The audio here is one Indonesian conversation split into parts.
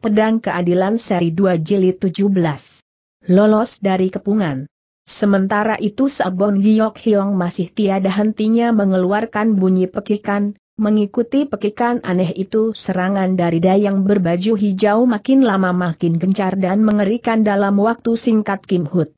Pedang Keadilan Seri 2 Jilid 17. Lolos dari kepungan. Sementara itu Sabon Giyok Hyong masih tiada hentinya mengeluarkan bunyi pekikan, mengikuti pekikan aneh itu serangan dari dayang berbaju hijau makin lama makin gencar dan mengerikan dalam waktu singkat Kim Hood.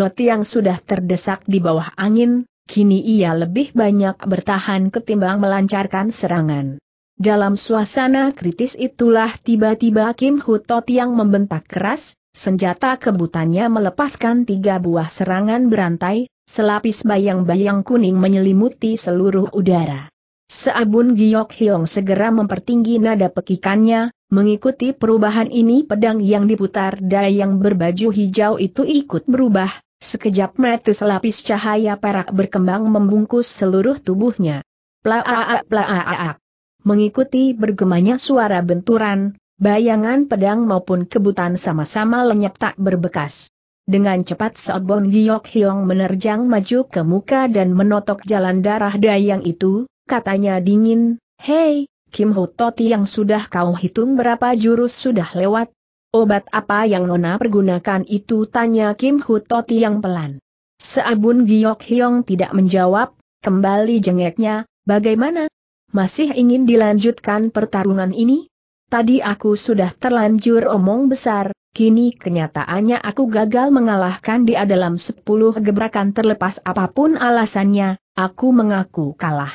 Loti yang sudah terdesak di bawah angin, kini ia lebih banyak bertahan ketimbang melancarkan serangan. Dalam suasana kritis itulah tiba-tiba Kim Hutot yang membentak keras, senjata kebutannya melepaskan tiga buah serangan berantai, selapis bayang-bayang kuning menyelimuti seluruh udara. Seabun Giok Hyong segera mempertinggi nada pekikannya, mengikuti perubahan ini pedang yang diputar yang berbaju hijau itu ikut berubah, sekejap mata selapis cahaya perak berkembang membungkus seluruh tubuhnya. Plaaak plaaak mengikuti bergemanya suara benturan, bayangan pedang maupun kebutan sama-sama lenyap tak berbekas. Dengan cepat Seobong Giok Hyong menerjang maju ke muka dan menotok jalan darah dayang itu, katanya dingin, Hei, Kim Ho Toti yang sudah kau hitung berapa jurus sudah lewat? Obat apa yang Nona pergunakan itu tanya Kim Ho Toti yang pelan. Seabun Giok Hyong tidak menjawab, kembali jengeknya, bagaimana, masih ingin dilanjutkan pertarungan ini? Tadi aku sudah terlanjur omong besar, kini kenyataannya aku gagal mengalahkan dia dalam sepuluh gebrakan terlepas apapun alasannya, aku mengaku kalah.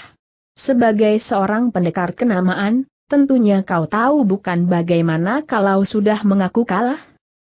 Sebagai seorang pendekar kenamaan, tentunya kau tahu bukan bagaimana kalau sudah mengaku kalah?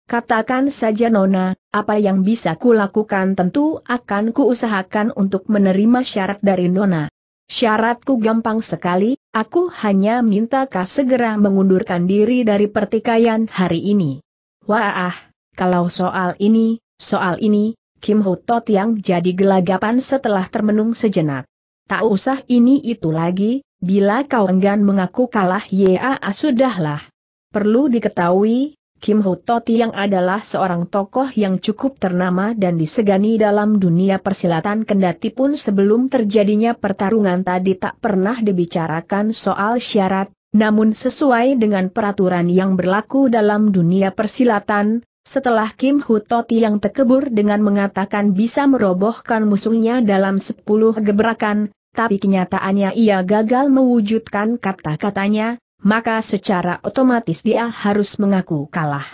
Katakan saja Nona, apa yang bisa kulakukan tentu akan kuusahakan untuk menerima syarat dari Nona. Syaratku gampang sekali, aku hanya minta kau segera mengundurkan diri dari pertikaian hari ini. Wah, kalau soal ini, soal ini, Kim Ho Tot yang jadi gelagapan setelah termenung sejenak. Tak usah ini itu lagi, bila kau enggan mengaku kalah ya ah, sudahlah. Perlu diketahui, Kim Ho To Tiang adalah seorang tokoh yang cukup ternama dan disegani dalam dunia persilatan kendati pun sebelum terjadinya pertarungan tadi tak pernah dibicarakan soal syarat, namun sesuai dengan peraturan yang berlaku dalam dunia persilatan, setelah Kim Hutot yang tekebur dengan mengatakan bisa merobohkan musuhnya dalam 10 gebrakan, tapi kenyataannya ia gagal mewujudkan kata-katanya, maka secara otomatis dia harus mengaku kalah.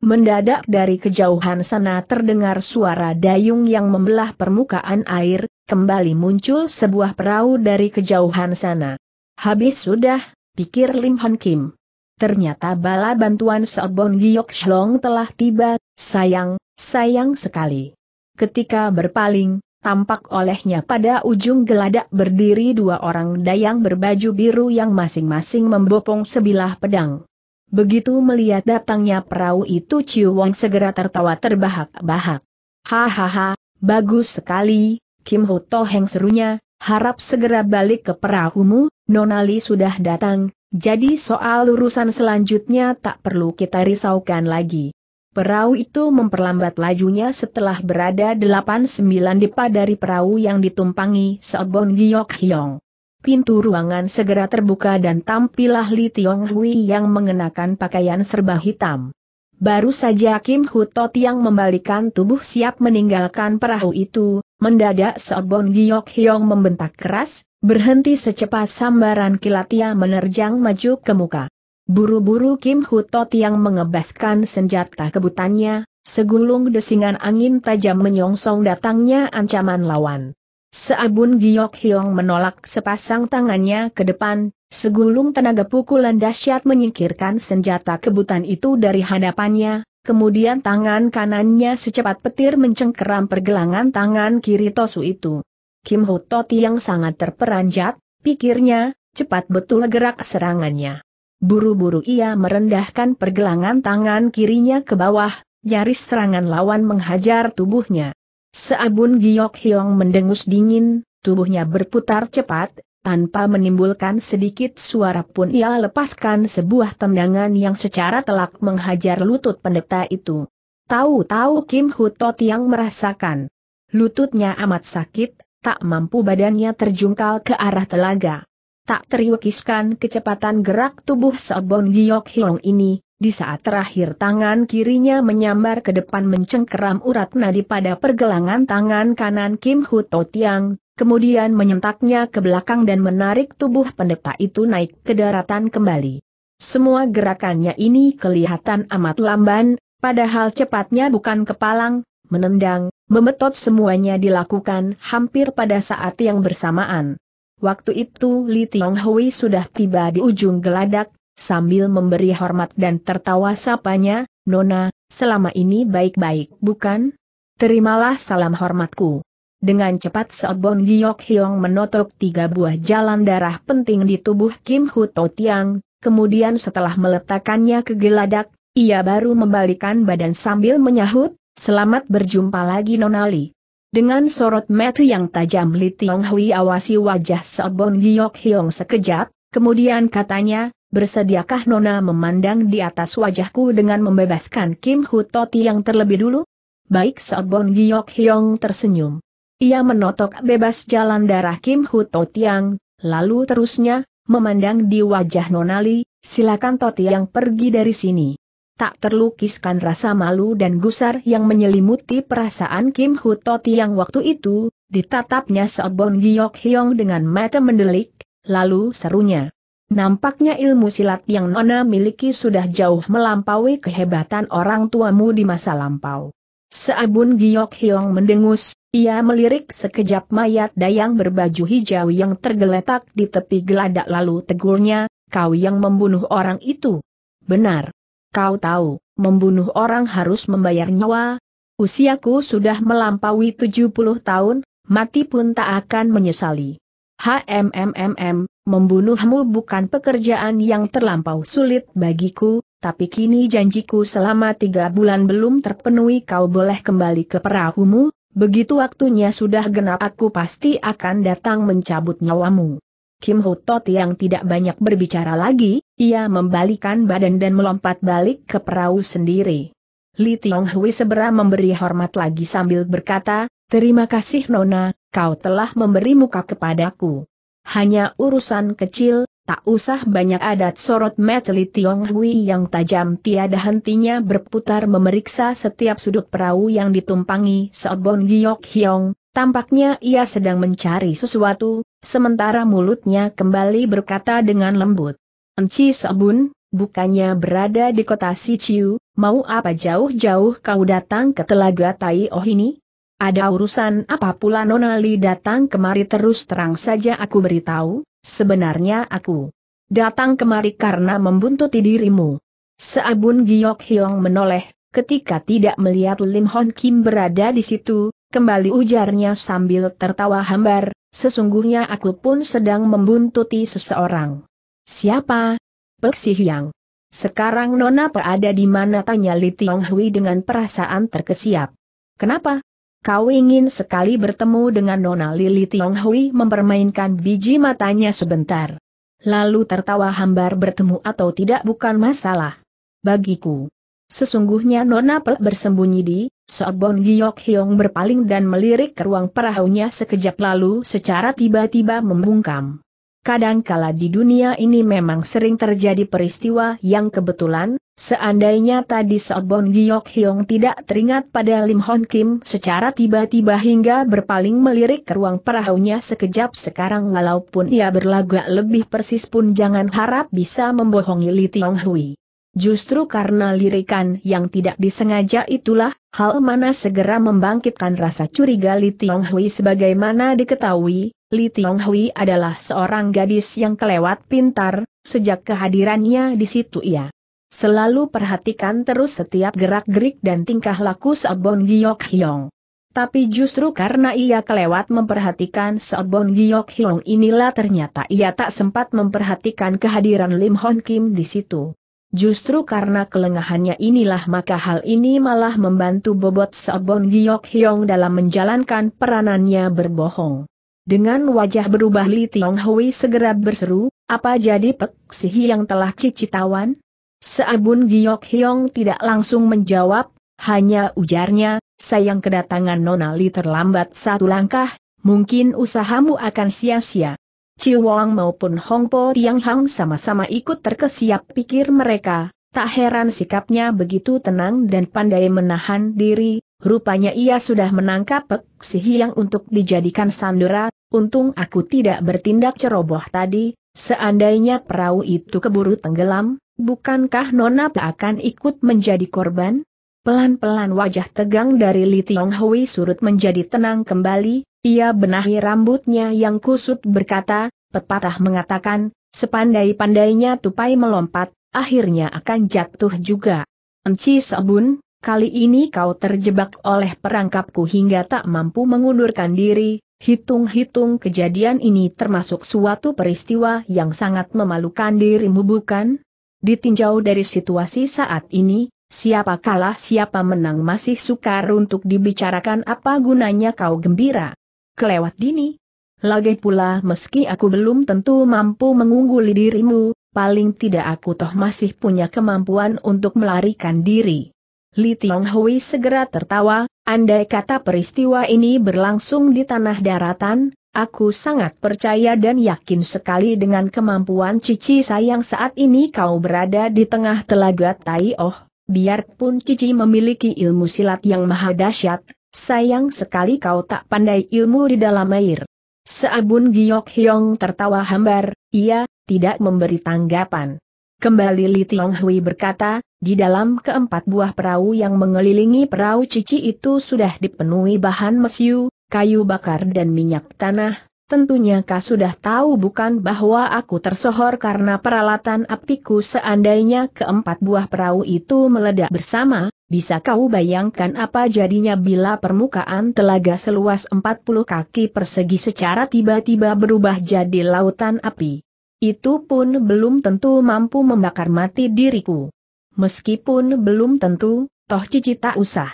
Mendadak dari kejauhan sana terdengar suara dayung yang membelah permukaan air, kembali muncul sebuah perahu dari kejauhan sana. Habis sudah, pikir Lim Han Kim. Ternyata bala bantuan Sobon Giyok Shlong telah tiba, sayang, sayang sekali. Ketika berpaling, tampak olehnya pada ujung geladak berdiri dua orang dayang berbaju biru yang masing-masing membopong sebilah pedang. Begitu melihat datangnya perahu itu Ciu Wong segera tertawa terbahak-bahak. Hahaha, bagus sekali, Kim Ho Toh Heng serunya, harap segera balik ke perahumu, Nonali sudah datang, jadi soal urusan selanjutnya tak perlu kita risaukan lagi. Perahu itu memperlambat lajunya setelah berada 8-9 depa dari perahu yang ditumpangi Seobon Giok Hyong. Pintu ruangan segera terbuka dan tampillah Li Tiong Hui yang mengenakan pakaian serba hitam. Baru saja Kim Hutot yang membalikan tubuh siap meninggalkan perahu itu, mendadak Seobon Giok Hyong membentak keras, berhenti secepat sambaran kilat ia menerjang maju ke muka. Buru-buru Kim Hutot yang mengebaskan senjata kebutannya, segulung desingan angin tajam menyongsong datangnya ancaman lawan. Seabun Giok Hiong menolak sepasang tangannya ke depan, segulung tenaga pukulan dahsyat menyingkirkan senjata kebutan itu dari hadapannya, kemudian tangan kanannya secepat petir mencengkeram pergelangan tangan kiri Tosu itu. Kim Hutot yang sangat terperanjat, pikirnya, cepat betul gerak serangannya. Buru-buru ia merendahkan pergelangan tangan kirinya ke bawah, nyaris serangan lawan menghajar tubuhnya. Seabun Giok Hiong mendengus dingin, tubuhnya berputar cepat, tanpa menimbulkan sedikit suara pun ia lepaskan sebuah tendangan yang secara telak menghajar lutut pendeta itu. Tahu-tahu Kim Hutot yang merasakan lututnya amat sakit, tak mampu badannya terjungkal ke arah telaga tak teriukiskan kecepatan gerak tubuh Sobon Giok Hiong ini, di saat terakhir tangan kirinya menyambar ke depan mencengkeram urat nadi pada pergelangan tangan kanan Kim To Tiang, kemudian menyentaknya ke belakang dan menarik tubuh pendeta itu naik ke daratan kembali. Semua gerakannya ini kelihatan amat lamban, padahal cepatnya bukan kepalang, menendang, memetot semuanya dilakukan hampir pada saat yang bersamaan. Waktu itu Li Tiong Hui sudah tiba di ujung geladak, sambil memberi hormat dan tertawa sapanya, Nona, selama ini baik-baik bukan? Terimalah salam hormatku. Dengan cepat Sobon Giok Hiong menotok tiga buah jalan darah penting di tubuh Kim Huto Tiang, kemudian setelah meletakkannya ke geladak, ia baru membalikan badan sambil menyahut, selamat berjumpa lagi Nona Nonali. Dengan sorot metu yang tajam Li Tiong Hui awasi wajah Sobon Giok Hiong sekejap, kemudian katanya, bersediakah Nona memandang di atas wajahku dengan membebaskan Kim Hu Toti yang terlebih dulu? Baik Sobon Giok Hiong tersenyum. Ia menotok bebas jalan darah Kim Hu yang, lalu terusnya, memandang di wajah Nona Li, silakan Toti yang pergi dari sini tak terlukiskan rasa malu dan gusar yang menyelimuti perasaan Kim Hutoti yang waktu itu, ditatapnya Seobong Giok Hyong dengan mata mendelik, lalu serunya. Nampaknya ilmu silat yang Nona miliki sudah jauh melampaui kehebatan orang tuamu di masa lampau. Seabun Giok Hyong mendengus, ia melirik sekejap mayat dayang berbaju hijau yang tergeletak di tepi geladak lalu tegurnya, kau yang membunuh orang itu. Benar. Kau tahu, membunuh orang harus membayar nyawa. Usiaku sudah melampaui 70 tahun, mati pun tak akan menyesali. HMMMM, membunuhmu bukan pekerjaan yang terlampau sulit bagiku, tapi kini janjiku selama tiga bulan belum terpenuhi kau boleh kembali ke perahumu, begitu waktunya sudah genap aku pasti akan datang mencabut nyawamu. Kim Ho yang tidak banyak berbicara lagi, ia membalikan badan dan melompat balik ke perahu sendiri. Li Tiong Hui segera memberi hormat lagi sambil berkata, Terima kasih Nona, kau telah memberi muka kepadaku. Hanya urusan kecil, tak usah banyak adat sorot mata Li Tiong Hui yang tajam tiada hentinya berputar memeriksa setiap sudut perahu yang ditumpangi Sobon Giok Hyong, Tampaknya ia sedang mencari sesuatu, sementara mulutnya kembali berkata dengan lembut. Enci Sabun, bukannya berada di kota Siciu, mau apa jauh-jauh kau datang ke Telaga Tai Oh ini? Ada urusan apa pula Nonali datang kemari terus terang saja aku beritahu, sebenarnya aku datang kemari karena membuntuti dirimu. Seabun Giok Hiong menoleh, ketika tidak melihat Lim Hon Kim berada di situ, kembali ujarnya sambil tertawa hambar, sesungguhnya aku pun sedang membuntuti seseorang. Siapa? Pek si Hyang. Sekarang Nona ada di mana tanya Li Tiong Hui dengan perasaan terkesiap. Kenapa? Kau ingin sekali bertemu dengan Nona Lili Tiong Hui mempermainkan biji matanya sebentar. Lalu tertawa hambar bertemu atau tidak bukan masalah. Bagiku. Sesungguhnya Nona Pel bersembunyi di Sobon Giyok Hyong berpaling dan melirik ke ruang perahunya sekejap lalu secara tiba-tiba membungkam. Kadangkala di dunia ini memang sering terjadi peristiwa yang kebetulan, seandainya tadi Sobon Giyok Hyong tidak teringat pada Lim Hon Kim secara tiba-tiba hingga berpaling melirik ke ruang perahunya sekejap sekarang walaupun ia berlagak lebih persis pun jangan harap bisa membohongi Li Tiong Hui. Justru karena lirikan yang tidak disengaja itulah, hal mana segera membangkitkan rasa curiga Li Tiong sebagaimana diketahui, Li Tiong adalah seorang gadis yang kelewat pintar, sejak kehadirannya di situ ia. Selalu perhatikan terus setiap gerak-gerik dan tingkah laku Sabon Giok Hyong. Tapi justru karena ia kelewat memperhatikan Seobon Giok Hyong inilah ternyata ia tak sempat memperhatikan kehadiran Lim Hon Kim di situ. Justru karena kelengahannya inilah maka hal ini malah membantu bobot Sobon Giok Hyong dalam menjalankan peranannya berbohong. Dengan wajah berubah Li Tiong Hui segera berseru, apa jadi Pek Sihi yang telah cici tawan? Seabun Giok Hyong tidak langsung menjawab, hanya ujarnya, sayang kedatangan Nona Li terlambat satu langkah, mungkin usahamu akan sia-sia. Ciwang maupun Hongpo Hang sama-sama ikut terkesiap pikir mereka, tak heran sikapnya begitu tenang dan pandai menahan diri, rupanya ia sudah menangkap Pek Si untuk dijadikan sandera, untung aku tidak bertindak ceroboh tadi, seandainya perahu itu keburu tenggelam, bukankah Nona akan ikut menjadi korban? Pelan-pelan wajah tegang dari Li Tiong Hui surut menjadi tenang kembali, ia benahi rambutnya yang kusut berkata, pepatah mengatakan, sepandai-pandainya tupai melompat, akhirnya akan jatuh juga. Enci Sebun, kali ini kau terjebak oleh perangkapku hingga tak mampu mengundurkan diri, hitung-hitung kejadian ini termasuk suatu peristiwa yang sangat memalukan dirimu bukan? Ditinjau dari situasi saat ini, siapa kalah siapa menang masih sukar untuk dibicarakan apa gunanya kau gembira kelewat dini. Lagi pula meski aku belum tentu mampu mengungguli dirimu, paling tidak aku toh masih punya kemampuan untuk melarikan diri. Li Tiong Hui segera tertawa, andai kata peristiwa ini berlangsung di tanah daratan, Aku sangat percaya dan yakin sekali dengan kemampuan Cici sayang saat ini kau berada di tengah telaga Tai Oh. Biarpun Cici memiliki ilmu silat yang maha dahsyat, Sayang sekali kau tak pandai ilmu di dalam air. Seabun Giok Hyong tertawa hambar, ia tidak memberi tanggapan. Kembali Li Tiong Hui berkata, di dalam keempat buah perahu yang mengelilingi perahu cici itu sudah dipenuhi bahan mesiu, kayu bakar dan minyak tanah, Tentunya kau sudah tahu bukan bahwa aku tersohor karena peralatan apiku seandainya keempat buah perahu itu meledak bersama, bisa kau bayangkan apa jadinya bila permukaan telaga seluas 40 kaki persegi secara tiba-tiba berubah jadi lautan api. Itu pun belum tentu mampu membakar mati diriku. Meskipun belum tentu, toh cici tak usah.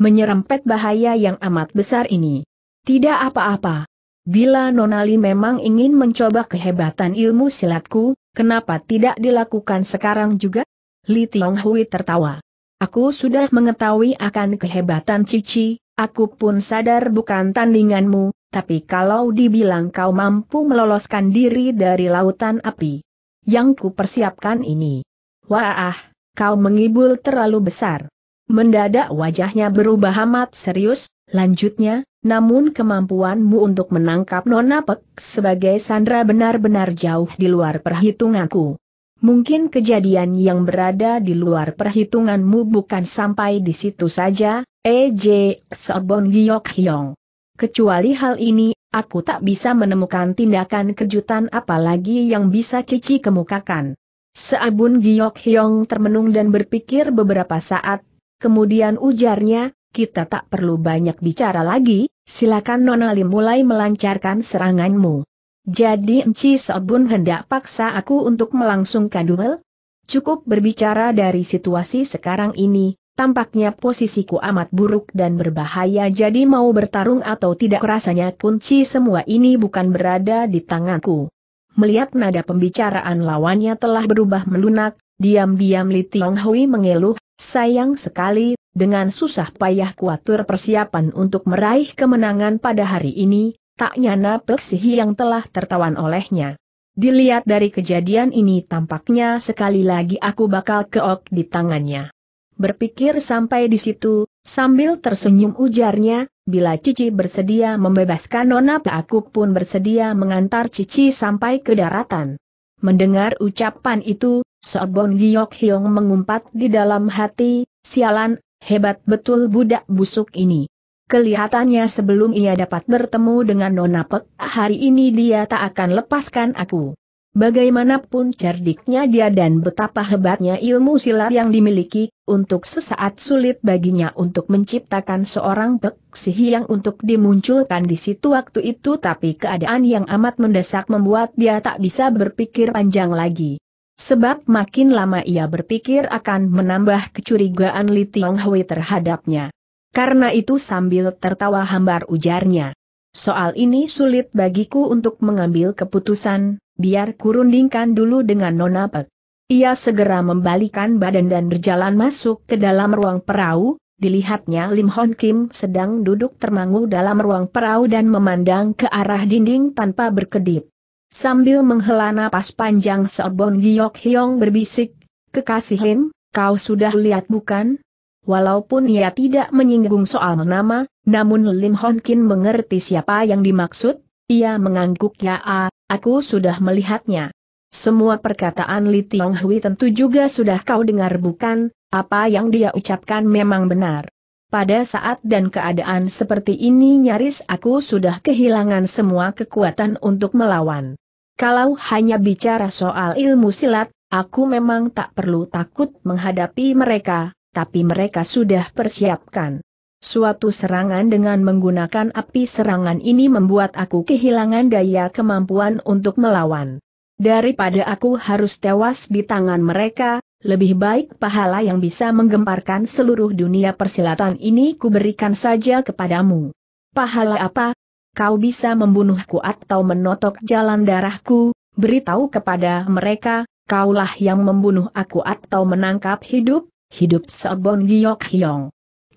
Menyerempet bahaya yang amat besar ini. Tidak apa-apa. Bila Nonali memang ingin mencoba kehebatan ilmu silatku, kenapa tidak dilakukan sekarang juga? Li Tiong Hui tertawa. Aku sudah mengetahui akan kehebatan Cici, aku pun sadar bukan tandinganmu, tapi kalau dibilang kau mampu meloloskan diri dari lautan api. Yang ku ini. Wah, kau mengibul terlalu besar. Mendadak wajahnya berubah amat serius, lanjutnya, namun kemampuanmu untuk menangkap Nona Pek sebagai sandra benar-benar jauh di luar perhitunganku. Mungkin kejadian yang berada di luar perhitunganmu bukan sampai di situ saja, E.J. Eh, Sobon Giyok Hyong. Kecuali hal ini, aku tak bisa menemukan tindakan kejutan apalagi yang bisa Cici kemukakan. Seabun Giyok Hyong termenung dan berpikir beberapa saat, kemudian ujarnya, kita tak perlu banyak bicara lagi, silakan Nona Lim mulai melancarkan seranganmu. Jadi Enci Sobun hendak paksa aku untuk melangsungkan duel? Cukup berbicara dari situasi sekarang ini, tampaknya posisiku amat buruk dan berbahaya jadi mau bertarung atau tidak rasanya kunci semua ini bukan berada di tanganku. Melihat nada pembicaraan lawannya telah berubah melunak, diam-diam Li Tiong mengeluh, sayang sekali, dengan susah payah kuatur persiapan untuk meraih kemenangan pada hari ini, tak nyana Peksihi yang telah tertawan olehnya. Dilihat dari kejadian ini tampaknya sekali lagi aku bakal keok di tangannya. Berpikir sampai di situ, sambil tersenyum ujarnya, bila Cici bersedia membebaskan Nona aku pun bersedia mengantar Cici sampai ke daratan. Mendengar ucapan itu, Sobon Giyok Hyong mengumpat di dalam hati, sialan, hebat betul budak busuk ini. Kelihatannya sebelum ia dapat bertemu dengan Nona Pek, hari ini dia tak akan lepaskan aku. Bagaimanapun cerdiknya dia dan betapa hebatnya ilmu silat yang dimiliki, untuk sesaat sulit baginya untuk menciptakan seorang peksihi yang untuk dimunculkan di situ waktu itu tapi keadaan yang amat mendesak membuat dia tak bisa berpikir panjang lagi. Sebab makin lama ia berpikir akan menambah kecurigaan Li Tiong Hui terhadapnya. Karena itu sambil tertawa hambar ujarnya. Soal ini sulit bagiku untuk mengambil keputusan, biar kurundingkan dulu dengan Nona Pek. Ia segera membalikan badan dan berjalan masuk ke dalam ruang perahu, dilihatnya Lim Hon Kim sedang duduk termangu dalam ruang perahu dan memandang ke arah dinding tanpa berkedip. Sambil menghela napas panjang Sobon Giok Hyong berbisik, Kekasih Lim, kau sudah lihat bukan? Walaupun ia tidak menyinggung soal nama, namun Lim Hon Kin mengerti siapa yang dimaksud, ia mengangguk ya ah, aku sudah melihatnya. Semua perkataan Li Tiong Hui tentu juga sudah kau dengar bukan, apa yang dia ucapkan memang benar. Pada saat dan keadaan seperti ini nyaris aku sudah kehilangan semua kekuatan untuk melawan. Kalau hanya bicara soal ilmu silat, aku memang tak perlu takut menghadapi mereka, tapi mereka sudah persiapkan. Suatu serangan dengan menggunakan api serangan ini membuat aku kehilangan daya kemampuan untuk melawan. Daripada aku harus tewas di tangan mereka, lebih baik pahala yang bisa menggemparkan seluruh dunia persilatan ini kuberikan saja kepadamu. Pahala apa? Kau bisa membunuhku atau menotok jalan darahku, beritahu kepada mereka, kaulah yang membunuh aku atau menangkap hidup, hidup Sabon Giok Hyong.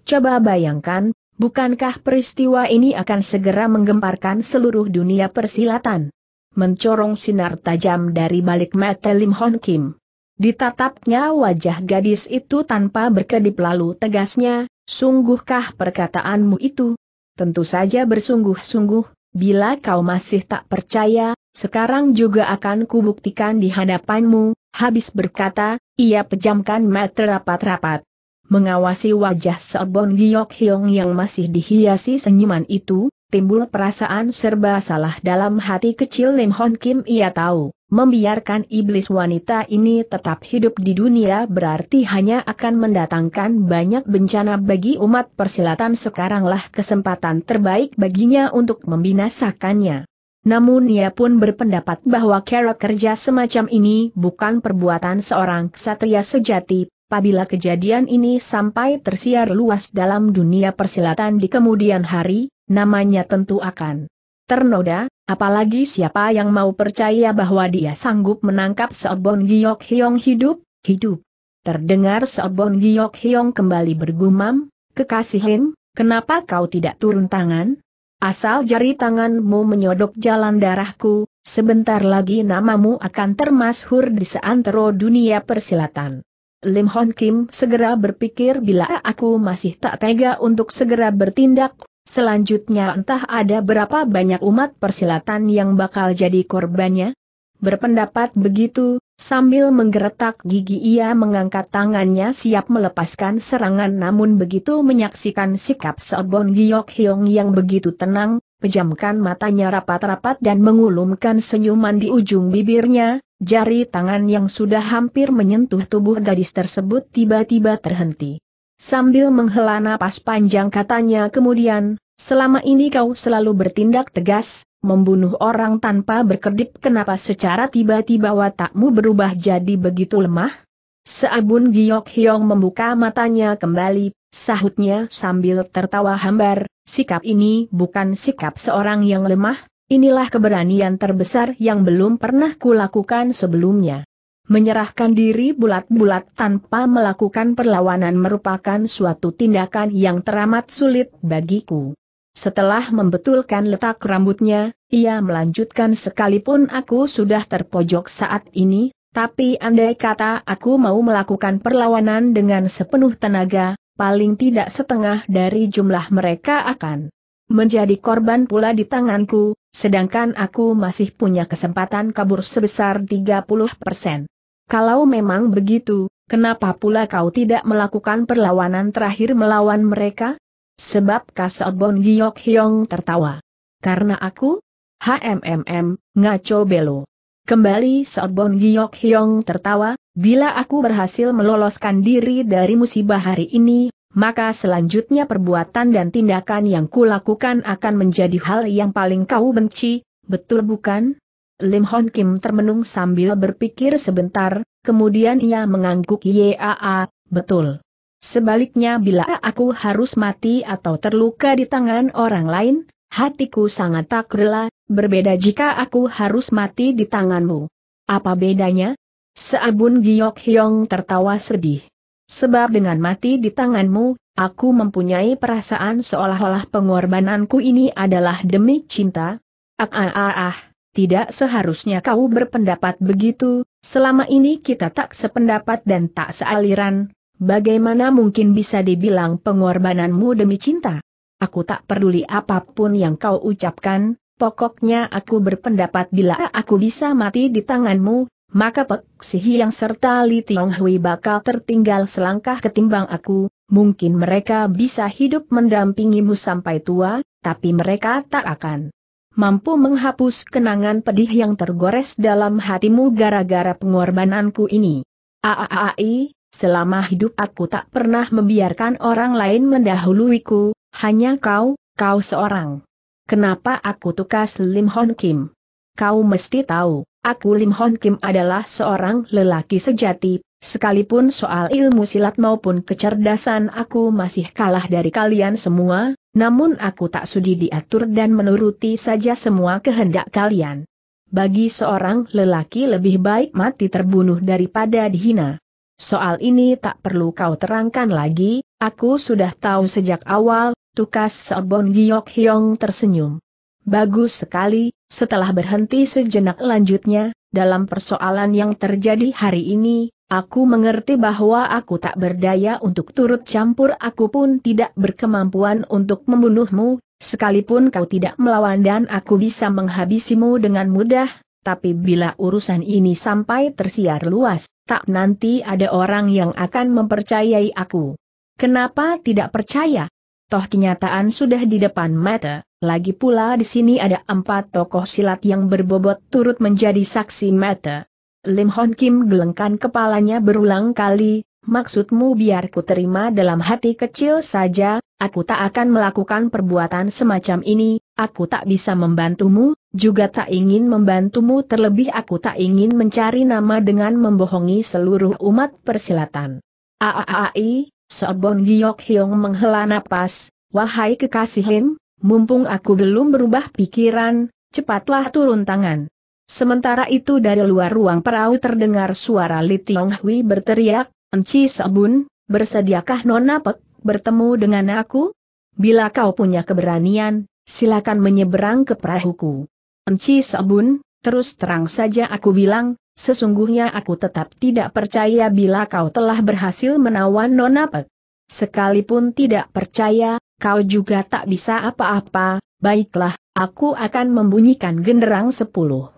Coba bayangkan, bukankah peristiwa ini akan segera menggemparkan seluruh dunia persilatan? Mencorong sinar tajam dari balik mata Lim Hon Kim. Ditatapnya wajah gadis itu tanpa berkedip lalu tegasnya, sungguhkah perkataanmu itu? Tentu saja bersungguh-sungguh, bila kau masih tak percaya, sekarang juga akan kubuktikan di hadapanmu, Habis berkata, ia pejamkan mata rapat-rapat. Mengawasi wajah Sobon Giok Hyong yang masih dihiasi senyuman itu, timbul perasaan serba salah dalam hati kecil Lim Hon Kim ia tahu, membiarkan iblis wanita ini tetap hidup di dunia berarti hanya akan mendatangkan banyak bencana bagi umat persilatan sekaranglah kesempatan terbaik baginya untuk membinasakannya. Namun ia pun berpendapat bahwa kerok kerja semacam ini bukan perbuatan seorang ksatria sejati, apabila kejadian ini sampai tersiar luas dalam dunia persilatan di kemudian hari, namanya tentu akan ternoda, apalagi siapa yang mau percaya bahwa dia sanggup menangkap Seobon Giok Hyong hidup, hidup. Terdengar Seobon Giok Hyong kembali bergumam, kekasihin, kenapa kau tidak turun tangan? Asal jari tanganmu menyodok jalan darahku, sebentar lagi namamu akan termasyhur di seantero dunia persilatan. Lim Hon Kim segera berpikir bila aku masih tak tega untuk segera bertindak, selanjutnya entah ada berapa banyak umat persilatan yang bakal jadi korbannya, Berpendapat begitu, sambil menggeretak gigi ia mengangkat tangannya siap melepaskan serangan namun begitu menyaksikan sikap Sobon Giok Hyong yang begitu tenang, pejamkan matanya rapat-rapat dan mengulumkan senyuman di ujung bibirnya, jari tangan yang sudah hampir menyentuh tubuh gadis tersebut tiba-tiba terhenti. Sambil menghela napas panjang katanya kemudian, Selama ini kau selalu bertindak tegas, membunuh orang tanpa berkedip kenapa secara tiba-tiba watakmu berubah jadi begitu lemah? Seabun Giok Hyong membuka matanya kembali, sahutnya sambil tertawa hambar, sikap ini bukan sikap seorang yang lemah, inilah keberanian terbesar yang belum pernah kulakukan sebelumnya. Menyerahkan diri bulat-bulat tanpa melakukan perlawanan merupakan suatu tindakan yang teramat sulit bagiku. Setelah membetulkan letak rambutnya, ia melanjutkan sekalipun aku sudah terpojok saat ini, tapi andai kata aku mau melakukan perlawanan dengan sepenuh tenaga, paling tidak setengah dari jumlah mereka akan menjadi korban pula di tanganku, sedangkan aku masih punya kesempatan kabur sebesar 30 persen. Kalau memang begitu, kenapa pula kau tidak melakukan perlawanan terakhir melawan mereka? Sebab Kasobon Giok Hyong tertawa. Karena aku? HMMM, ngaco belo. Kembali Sobon Giok Hyong tertawa, bila aku berhasil meloloskan diri dari musibah hari ini, maka selanjutnya perbuatan dan tindakan yang kulakukan akan menjadi hal yang paling kau benci, betul bukan? Lim Hon Kim termenung sambil berpikir sebentar, kemudian ia mengangguk yaa, betul. Sebaliknya bila aku harus mati atau terluka di tangan orang lain, hatiku sangat tak rela, berbeda jika aku harus mati di tanganmu. Apa bedanya? Seabun Giok Hyong tertawa sedih. Sebab dengan mati di tanganmu, aku mempunyai perasaan seolah-olah pengorbananku ini adalah demi cinta. Ah ah ah ah, tidak seharusnya kau berpendapat begitu, selama ini kita tak sependapat dan tak sealiran, bagaimana mungkin bisa dibilang pengorbananmu demi cinta? Aku tak peduli apapun yang kau ucapkan, pokoknya aku berpendapat bila aku bisa mati di tanganmu, maka Pek Sihi yang serta Li Tiong Hui bakal tertinggal selangkah ketimbang aku, mungkin mereka bisa hidup mendampingimu sampai tua, tapi mereka tak akan mampu menghapus kenangan pedih yang tergores dalam hatimu gara-gara pengorbananku ini. Aaai, Selama hidup aku tak pernah membiarkan orang lain mendahuluiku, hanya kau, kau seorang. Kenapa aku tukas Lim Hon Kim? Kau mesti tahu, aku Lim Hon Kim adalah seorang lelaki sejati, sekalipun soal ilmu silat maupun kecerdasan aku masih kalah dari kalian semua, namun aku tak sudi diatur dan menuruti saja semua kehendak kalian bagi seorang lelaki lebih baik mati terbunuh daripada dihina. Soal ini tak perlu kau terangkan lagi, aku sudah tahu sejak awal, tukas Sebon Giok Hyong tersenyum. Bagus sekali, setelah berhenti sejenak lanjutnya, dalam persoalan yang terjadi hari ini, aku mengerti bahwa aku tak berdaya untuk turut campur aku pun tidak berkemampuan untuk membunuhmu, sekalipun kau tidak melawan dan aku bisa menghabisimu dengan mudah, tapi bila urusan ini sampai tersiar luas, tak nanti ada orang yang akan mempercayai aku. Kenapa tidak percaya? Toh kenyataan sudah di depan mata, lagi pula di sini ada empat tokoh silat yang berbobot turut menjadi saksi mata. Lim Hon Kim gelengkan kepalanya berulang kali, maksudmu biar ku terima dalam hati kecil saja, aku tak akan melakukan perbuatan semacam ini, aku tak bisa membantumu, juga tak ingin membantumu terlebih aku tak ingin mencari nama dengan membohongi seluruh umat persilatan. Aaai, Sobon Giok Hyong menghela napas, wahai kekasihin, mumpung aku belum berubah pikiran, cepatlah turun tangan. Sementara itu dari luar ruang perahu terdengar suara Li Tiong Hui berteriak, Enci Sabun, bersediakah Nona Pek bertemu dengan aku? Bila kau punya keberanian, silakan menyeberang ke perahuku. Enci Sabun, terus terang saja aku bilang, sesungguhnya aku tetap tidak percaya bila kau telah berhasil menawan Nona Pek. Sekalipun tidak percaya, kau juga tak bisa apa-apa, baiklah, aku akan membunyikan genderang sepuluh.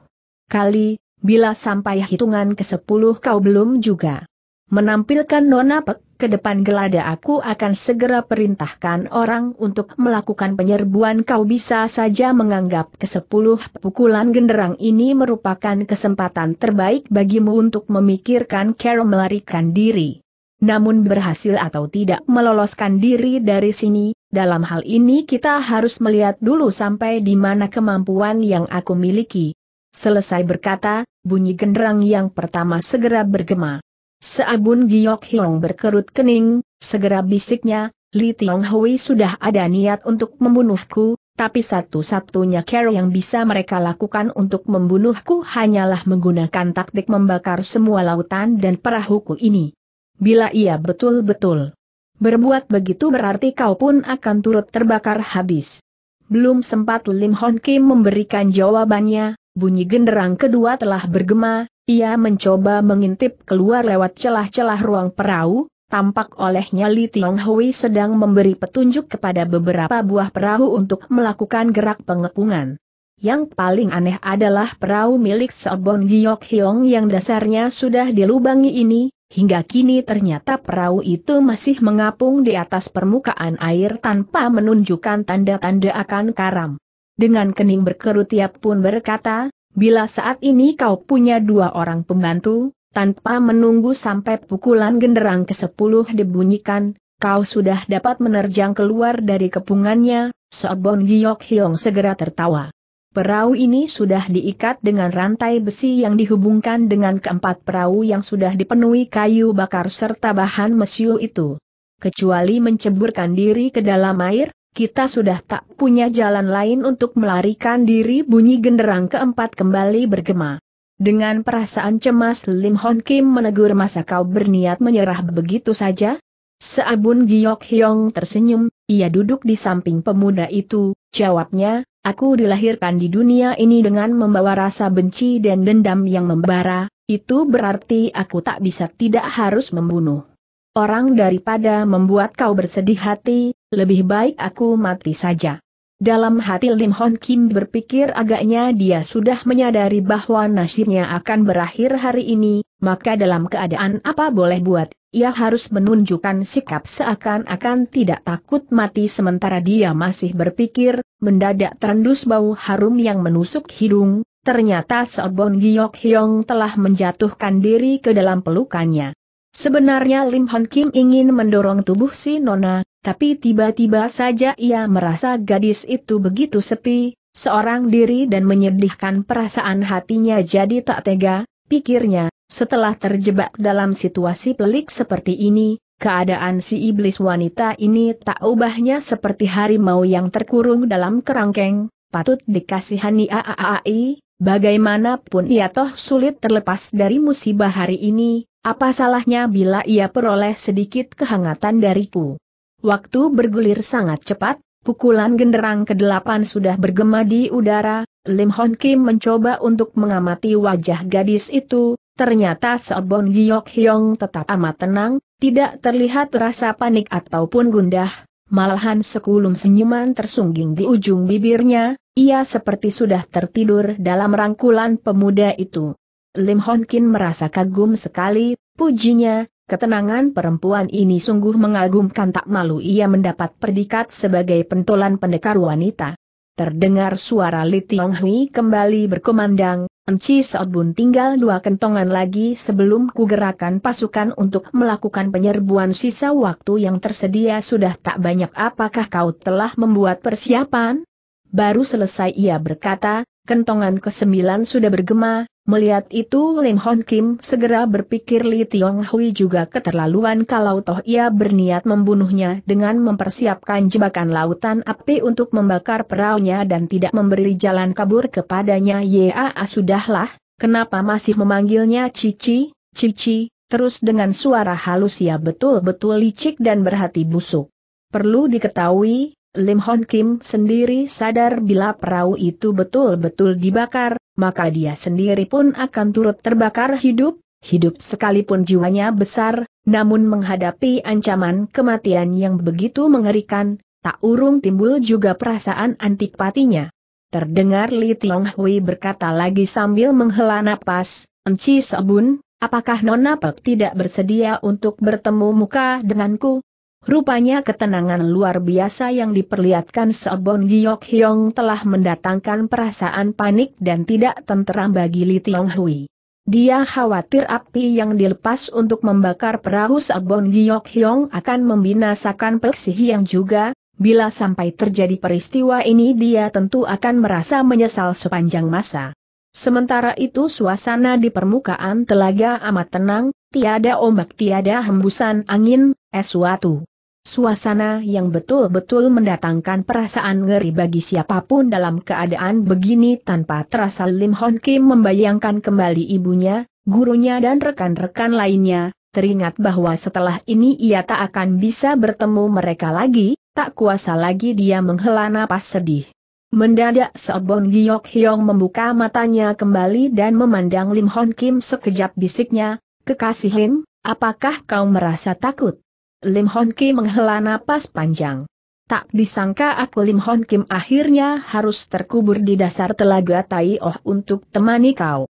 Kali, bila sampai hitungan ke sepuluh kau belum juga Menampilkan Nona Pek ke depan gelada aku akan segera perintahkan orang untuk melakukan penyerbuan kau bisa saja menganggap kesepuluh pukulan genderang ini merupakan kesempatan terbaik bagimu untuk memikirkan cara melarikan diri. Namun berhasil atau tidak meloloskan diri dari sini, dalam hal ini kita harus melihat dulu sampai di mana kemampuan yang aku miliki. Selesai berkata, bunyi genderang yang pertama segera bergema. Seabun Giok Hiong berkerut kening, segera bisiknya, Li Tiong Hui sudah ada niat untuk membunuhku, tapi satu-satunya cara yang bisa mereka lakukan untuk membunuhku hanyalah menggunakan taktik membakar semua lautan dan perahuku ini. Bila ia betul-betul berbuat begitu berarti kau pun akan turut terbakar habis. Belum sempat Lim Hon Kim memberikan jawabannya, bunyi genderang kedua telah bergema, ia mencoba mengintip keluar lewat celah-celah ruang perahu, tampak olehnya Li Tiong Hui sedang memberi petunjuk kepada beberapa buah perahu untuk melakukan gerak pengepungan. Yang paling aneh adalah perahu milik Sobon Giok Hyong yang dasarnya sudah dilubangi ini, hingga kini ternyata perahu itu masih mengapung di atas permukaan air tanpa menunjukkan tanda-tanda akan karam. Dengan kening berkerut ia pun berkata, Bila saat ini kau punya dua orang pembantu, tanpa menunggu sampai pukulan genderang ke-10 dibunyikan, kau sudah dapat menerjang keluar dari kepungannya, Sobon Giyok Hyong segera tertawa. Perahu ini sudah diikat dengan rantai besi yang dihubungkan dengan keempat perahu yang sudah dipenuhi kayu bakar serta bahan mesiu itu. Kecuali menceburkan diri ke dalam air, kita sudah tak punya jalan lain untuk melarikan diri bunyi genderang keempat kembali bergema. Dengan perasaan cemas Lim Hon Kim menegur masa kau berniat menyerah begitu saja? Seabun Giok Hyong tersenyum, ia duduk di samping pemuda itu, jawabnya, aku dilahirkan di dunia ini dengan membawa rasa benci dan dendam yang membara, itu berarti aku tak bisa tidak harus membunuh. Orang daripada membuat kau bersedih hati, lebih baik aku mati saja. Dalam hati Lim Hon Kim berpikir agaknya dia sudah menyadari bahwa nasibnya akan berakhir hari ini, maka dalam keadaan apa boleh buat, ia harus menunjukkan sikap seakan-akan tidak takut mati sementara dia masih berpikir, mendadak terendus bau harum yang menusuk hidung, ternyata Seobong Giok Hyong telah menjatuhkan diri ke dalam pelukannya. Sebenarnya Lim Hon Kim ingin mendorong tubuh si Nona, tapi tiba-tiba saja ia merasa gadis itu begitu sepi, seorang diri dan menyedihkan perasaan hatinya jadi tak tega, pikirnya, setelah terjebak dalam situasi pelik seperti ini, keadaan si iblis wanita ini tak ubahnya seperti harimau yang terkurung dalam kerangkeng, patut dikasihani AAAI, bagaimanapun ia toh sulit terlepas dari musibah hari ini, apa salahnya bila ia peroleh sedikit kehangatan dariku? Waktu bergulir sangat cepat, pukulan genderang ke-8 sudah bergema di udara, Lim Hon Kim mencoba untuk mengamati wajah gadis itu, ternyata Sobon Giyok Hyong tetap amat tenang, tidak terlihat rasa panik ataupun gundah, malahan sekulum senyuman tersungging di ujung bibirnya, ia seperti sudah tertidur dalam rangkulan pemuda itu. Lim Hon Kin merasa kagum sekali, pujinya, ketenangan perempuan ini sungguh mengagumkan tak malu ia mendapat predikat sebagai pentolan pendekar wanita. Terdengar suara Li Tiong Hui kembali berkumandang, Enci Bun tinggal dua kentongan lagi sebelum kugerakan pasukan untuk melakukan penyerbuan sisa waktu yang tersedia sudah tak banyak apakah kau telah membuat persiapan? Baru selesai ia berkata, kentongan ke-9 sudah bergema, Melihat itu Lim Hon Kim segera berpikir Li Tiong Hui juga keterlaluan kalau toh ia berniat membunuhnya dengan mempersiapkan jebakan lautan api untuk membakar peraunya dan tidak memberi jalan kabur kepadanya Ya sudahlah, kenapa masih memanggilnya Cici, Cici, terus dengan suara halus ia ya, betul-betul licik dan berhati busuk. Perlu diketahui, Lim Hon Kim sendiri sadar bila perahu itu betul-betul dibakar, maka dia sendiri pun akan turut terbakar hidup, hidup sekalipun jiwanya besar, namun menghadapi ancaman kematian yang begitu mengerikan, tak urung timbul juga perasaan antipatinya. Terdengar Li Tiong Hui berkata lagi sambil menghela napas, Enci Sabun, apakah Nona Pek tidak bersedia untuk bertemu muka denganku? Rupanya ketenangan luar biasa yang diperlihatkan Seobon Giok Hyong telah mendatangkan perasaan panik dan tidak tenteram bagi Li Tiong Hui. Dia khawatir api yang dilepas untuk membakar perahu Seobon Giok Hyong akan membinasakan Peksi yang juga, bila sampai terjadi peristiwa ini dia tentu akan merasa menyesal sepanjang masa. Sementara itu suasana di permukaan telaga amat tenang, tiada ombak tiada hembusan angin, es watu. Suasana yang betul-betul mendatangkan perasaan ngeri bagi siapapun dalam keadaan begini tanpa terasa Lim Hon Kim membayangkan kembali ibunya, gurunya dan rekan-rekan lainnya, teringat bahwa setelah ini ia tak akan bisa bertemu mereka lagi, tak kuasa lagi dia menghela napas sedih. Mendadak Seobon Giok Hyong membuka matanya kembali dan memandang Lim Hon Kim sekejap bisiknya, Kekasih Lim, apakah kau merasa takut? Lim Hon Ki menghela napas panjang. Tak disangka aku Lim Hon Kim akhirnya harus terkubur di dasar telaga Tai Oh untuk temani kau.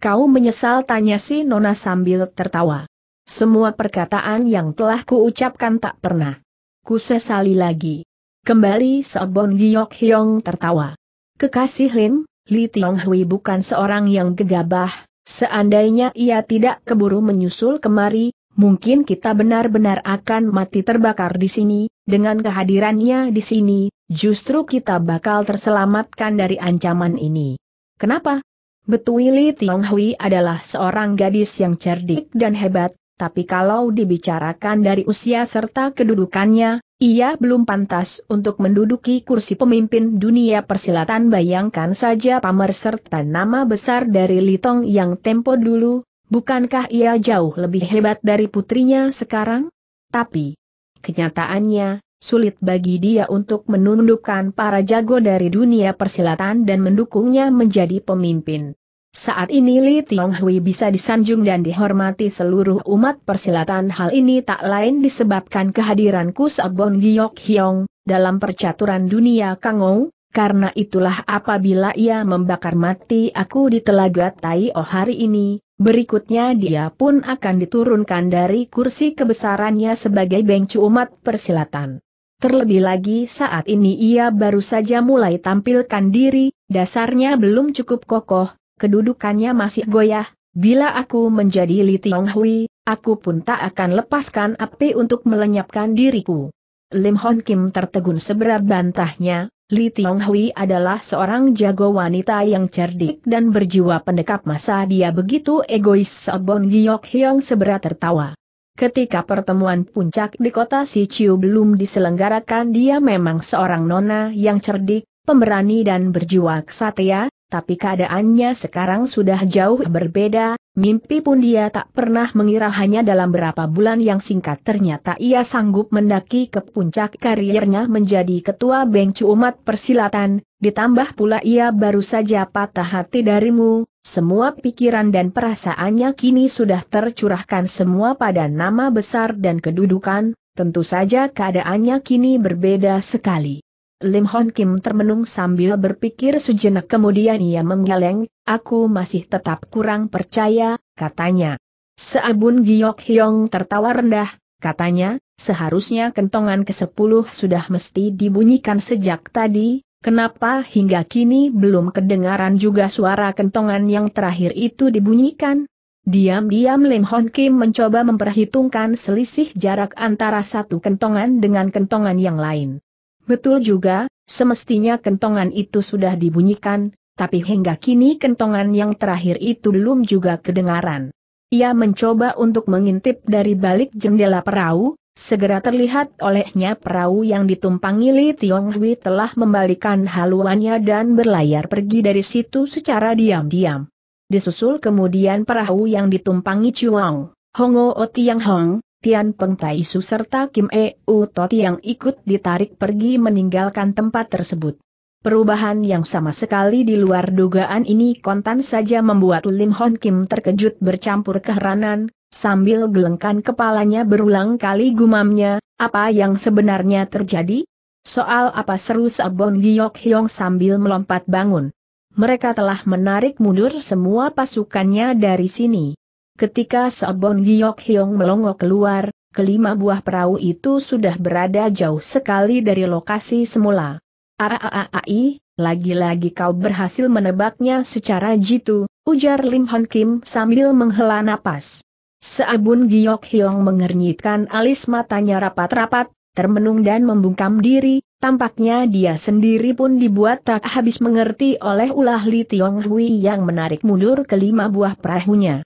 Kau menyesal tanya si Nona sambil tertawa. Semua perkataan yang telah kuucapkan tak pernah. Ku sesali lagi. Kembali Sobon Giok Hyong tertawa. Kekasih Lim Li Tiong Hui bukan seorang yang gegabah, seandainya ia tidak keburu menyusul kemari, Mungkin kita benar-benar akan mati terbakar di sini, dengan kehadirannya di sini, justru kita bakal terselamatkan dari ancaman ini. Kenapa? Betuili Tionghui adalah seorang gadis yang cerdik dan hebat, tapi kalau dibicarakan dari usia serta kedudukannya, ia belum pantas untuk menduduki kursi pemimpin dunia persilatan bayangkan saja pamer serta nama besar dari Litong yang tempo dulu, Bukankah ia jauh lebih hebat dari putrinya sekarang? Tapi, kenyataannya, sulit bagi dia untuk menundukkan para jago dari dunia persilatan dan mendukungnya menjadi pemimpin. Saat ini Li Tionghui bisa disanjung dan dihormati seluruh umat persilatan hal ini tak lain disebabkan kehadiran Kusabon Giok Hyong, dalam percaturan dunia Kangou, karena itulah apabila ia membakar mati aku di telaga Tai O oh, hari ini, berikutnya dia pun akan diturunkan dari kursi kebesarannya sebagai bengcu umat persilatan. Terlebih lagi saat ini ia baru saja mulai tampilkan diri, dasarnya belum cukup kokoh, kedudukannya masih goyah, Bila aku menjadi Li Tiong Hui, aku pun tak akan lepaskan api untuk melenyapkan diriku. Lim Hon Kim tertegun seberat bantahnya, Li Hui adalah seorang jago wanita yang cerdik dan berjiwa pendekap masa dia begitu egois Sobon Giok Hyong seberat tertawa. Ketika pertemuan puncak di kota Siciu belum diselenggarakan dia memang seorang nona yang cerdik, pemberani dan berjiwa kesatria, tapi keadaannya sekarang sudah jauh berbeda, mimpi pun dia tak pernah mengira hanya dalam berapa bulan yang singkat ternyata ia sanggup mendaki ke puncak kariernya menjadi ketua Bengcu Umat Persilatan, ditambah pula ia baru saja patah hati darimu, semua pikiran dan perasaannya kini sudah tercurahkan semua pada nama besar dan kedudukan, tentu saja keadaannya kini berbeda sekali. Lim Hon Kim termenung sambil berpikir sejenak kemudian ia menggeleng, aku masih tetap kurang percaya, katanya. Seabun Giok Hyong tertawa rendah, katanya, seharusnya kentongan ke-10 sudah mesti dibunyikan sejak tadi, kenapa hingga kini belum kedengaran juga suara kentongan yang terakhir itu dibunyikan? Diam-diam Lim Hon Kim mencoba memperhitungkan selisih jarak antara satu kentongan dengan kentongan yang lain. Betul juga, semestinya kentongan itu sudah dibunyikan, tapi hingga kini kentongan yang terakhir itu belum juga kedengaran. Ia mencoba untuk mengintip dari balik jendela perahu, segera terlihat olehnya perahu yang ditumpangi Li Tiong Hui telah membalikan haluannya dan berlayar pergi dari situ secara diam-diam. Disusul kemudian perahu yang ditumpangi Chuang, Hongo Otiang Hong, Tian Peng Su serta Kim E. U Toti yang ikut ditarik pergi meninggalkan tempat tersebut. Perubahan yang sama sekali di luar dugaan ini kontan saja membuat Lim Hon Kim terkejut bercampur keheranan, sambil gelengkan kepalanya berulang kali gumamnya, apa yang sebenarnya terjadi? Soal apa seru Sabon Giyok Hyong sambil melompat bangun. Mereka telah menarik mundur semua pasukannya dari sini. Ketika Sobon Giok Hyong melongo keluar, kelima buah perahu itu sudah berada jauh sekali dari lokasi semula. Aaai, lagi-lagi kau berhasil menebaknya secara jitu, ujar Lim Hon Kim sambil menghela napas. Seabun Giok Hyong mengernyitkan alis matanya rapat-rapat, termenung dan membungkam diri, tampaknya dia sendiri pun dibuat tak habis mengerti oleh ulah Li Tiong Hui yang menarik mundur kelima buah perahunya.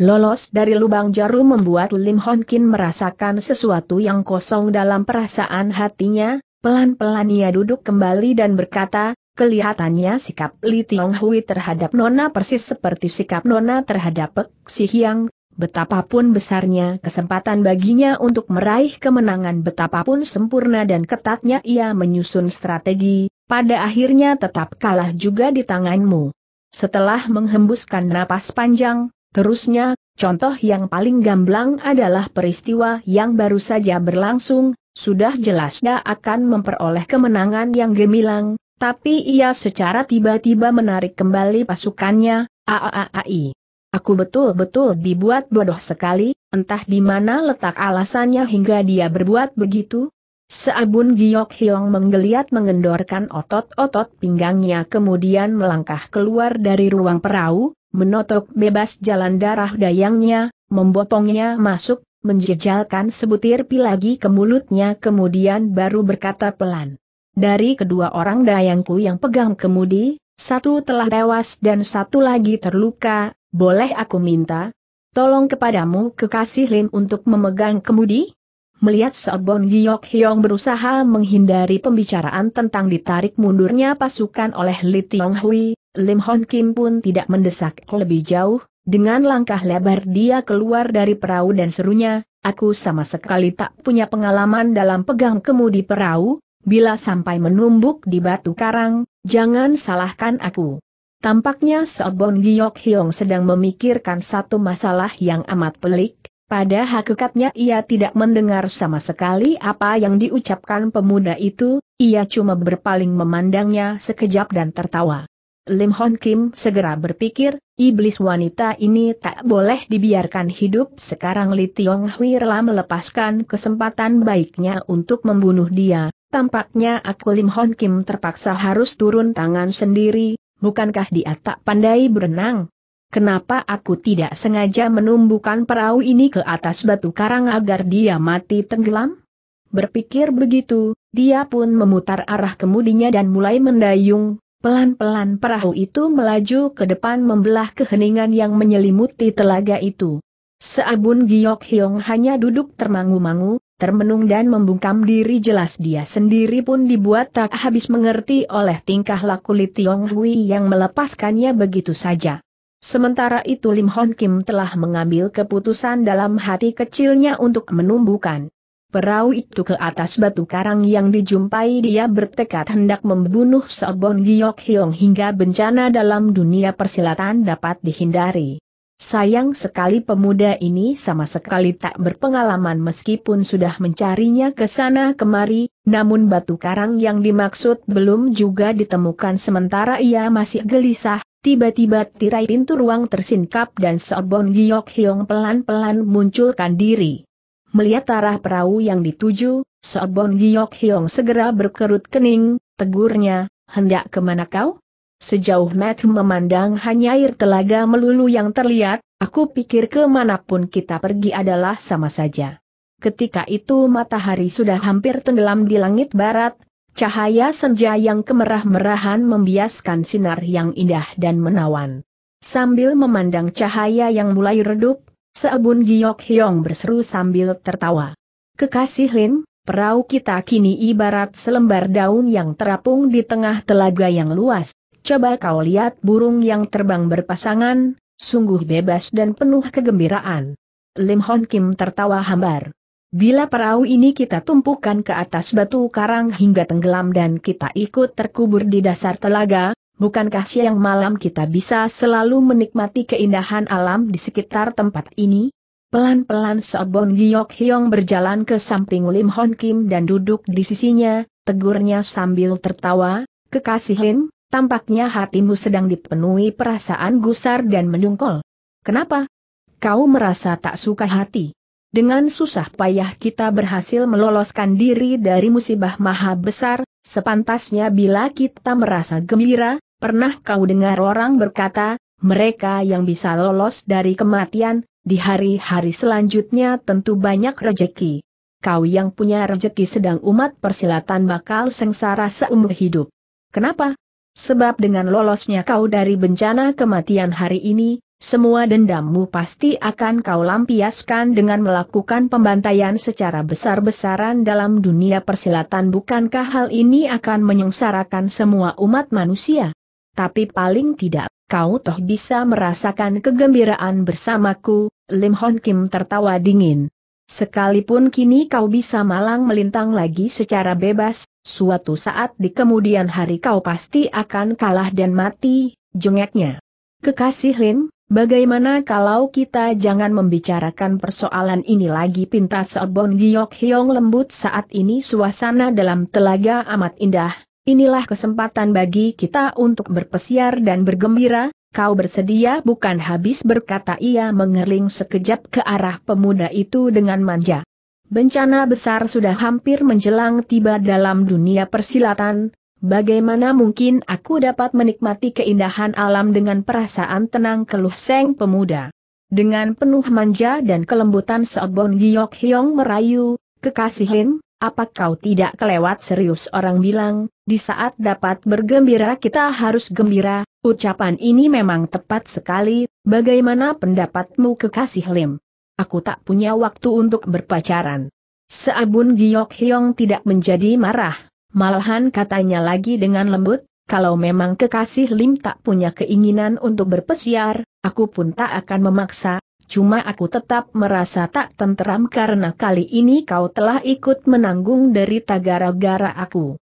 Lolos dari lubang jarum membuat Lim Hon Kin merasakan sesuatu yang kosong dalam perasaan hatinya, pelan-pelan ia duduk kembali dan berkata, kelihatannya sikap Li Tiong Hui terhadap Nona persis seperti sikap Nona terhadap Pek Si Hiang, betapapun besarnya kesempatan baginya untuk meraih kemenangan betapapun sempurna dan ketatnya ia menyusun strategi, pada akhirnya tetap kalah juga di tanganmu. Setelah menghembuskan napas panjang, Terusnya, contoh yang paling gamblang adalah peristiwa yang baru saja berlangsung, sudah jelasnya akan memperoleh kemenangan yang gemilang, tapi ia secara tiba-tiba menarik kembali pasukannya, aaai. Aku betul-betul dibuat bodoh sekali, entah di mana letak alasannya hingga dia berbuat begitu, Seabun Giok Hyong menggeliat mengendorkan otot-otot pinggangnya kemudian melangkah keluar dari ruang perahu, menotok bebas jalan darah dayangnya, membopongnya masuk, menjejalkan sebutir pil lagi ke mulutnya kemudian baru berkata pelan. Dari kedua orang dayangku yang pegang kemudi, satu telah tewas dan satu lagi terluka, boleh aku minta? Tolong kepadamu kekasih Lim untuk memegang kemudi? Melihat Sobon Giyok Hyong berusaha menghindari pembicaraan tentang ditarik mundurnya pasukan oleh Li Tiong Hui, Lim Hon Kim pun tidak mendesak lebih jauh, dengan langkah lebar dia keluar dari perahu dan serunya, aku sama sekali tak punya pengalaman dalam pegang kemudi perahu, bila sampai menumbuk di batu karang, jangan salahkan aku. Tampaknya Sobon Giyok Hyong sedang memikirkan satu masalah yang amat pelik, pada hakikatnya ia tidak mendengar sama sekali apa yang diucapkan pemuda itu, ia cuma berpaling memandangnya sekejap dan tertawa. Lim Hon Kim segera berpikir, iblis wanita ini tak boleh dibiarkan hidup sekarang Li Tiong Hui rela melepaskan kesempatan baiknya untuk membunuh dia, tampaknya aku Lim Hon Kim terpaksa harus turun tangan sendiri, bukankah dia tak pandai berenang? Kenapa aku tidak sengaja menumbuhkan perahu ini ke atas batu karang agar dia mati tenggelam? Berpikir begitu, dia pun memutar arah kemudinya dan mulai mendayung, Pelan-pelan perahu itu melaju ke depan membelah keheningan yang menyelimuti telaga itu. Seabun Giok Hyong hanya duduk termangu-mangu, termenung dan membungkam diri jelas dia sendiri pun dibuat tak habis mengerti oleh tingkah laku Li Tiong Hui yang melepaskannya begitu saja. Sementara itu Lim Hon Kim telah mengambil keputusan dalam hati kecilnya untuk menumbuhkan Perahu itu ke atas batu karang yang dijumpai dia bertekad hendak membunuh Sobon Giok Hyong hingga bencana dalam dunia persilatan dapat dihindari. Sayang sekali pemuda ini sama sekali tak berpengalaman meskipun sudah mencarinya ke sana kemari, namun batu karang yang dimaksud belum juga ditemukan sementara ia masih gelisah, tiba-tiba tirai pintu ruang tersingkap dan Sobon Giok Hyong pelan-pelan munculkan diri. Melihat arah perahu yang dituju, Sobon Giyok Hiong segera berkerut kening, tegurnya, hendak kemana kau? Sejauh Matthew memandang hanya air telaga melulu yang terlihat, aku pikir kemanapun kita pergi adalah sama saja. Ketika itu matahari sudah hampir tenggelam di langit barat, cahaya senja yang kemerah-merahan membiaskan sinar yang indah dan menawan. Sambil memandang cahaya yang mulai redup, Seabun Giok Hyong berseru sambil tertawa. Kekasih Lin, Perahu kita kini ibarat selembar daun yang terapung di tengah telaga yang luas. Coba kau lihat burung yang terbang berpasangan, sungguh bebas dan penuh kegembiraan. Lim Hon Kim tertawa hambar. Bila perahu ini kita tumpukan ke atas batu karang hingga tenggelam dan kita ikut terkubur di dasar telaga, bukankah siang malam kita bisa selalu menikmati keindahan alam di sekitar tempat ini? Pelan-pelan Sobon Giok Hyong berjalan ke samping Lim Hon Kim dan duduk di sisinya, tegurnya sambil tertawa, kekasih Lim, tampaknya hatimu sedang dipenuhi perasaan gusar dan mendungkol. Kenapa? Kau merasa tak suka hati. Dengan susah payah kita berhasil meloloskan diri dari musibah maha besar, sepantasnya bila kita merasa gembira, Pernah kau dengar orang berkata, mereka yang bisa lolos dari kematian, di hari-hari selanjutnya tentu banyak rejeki. Kau yang punya rejeki sedang umat persilatan bakal sengsara seumur hidup. Kenapa? Sebab dengan lolosnya kau dari bencana kematian hari ini, semua dendammu pasti akan kau lampiaskan dengan melakukan pembantaian secara besar-besaran dalam dunia persilatan bukankah hal ini akan menyengsarakan semua umat manusia? tapi paling tidak, kau toh bisa merasakan kegembiraan bersamaku, Lim Hon Kim tertawa dingin. Sekalipun kini kau bisa malang melintang lagi secara bebas, suatu saat di kemudian hari kau pasti akan kalah dan mati, jengeknya. Kekasih Lim, bagaimana kalau kita jangan membicarakan persoalan ini lagi pintas Obon Giyok Hyong lembut saat ini suasana dalam telaga amat indah, Inilah kesempatan bagi kita untuk berpesiar dan bergembira, kau bersedia bukan habis berkata ia mengerling sekejap ke arah pemuda itu dengan manja. Bencana besar sudah hampir menjelang tiba dalam dunia persilatan, bagaimana mungkin aku dapat menikmati keindahan alam dengan perasaan tenang keluh seng pemuda. Dengan penuh manja dan kelembutan seobong Giok Hyong merayu, kekasihin, apa kau tidak kelewat serius orang bilang, di saat dapat bergembira kita harus gembira, ucapan ini memang tepat sekali, bagaimana pendapatmu kekasih Lim? Aku tak punya waktu untuk berpacaran. Seabun Giok Hyong tidak menjadi marah, malahan katanya lagi dengan lembut, kalau memang kekasih Lim tak punya keinginan untuk berpesiar, aku pun tak akan memaksa, Cuma aku tetap merasa tak tenteram karena kali ini kau telah ikut menanggung derita gara-gara aku.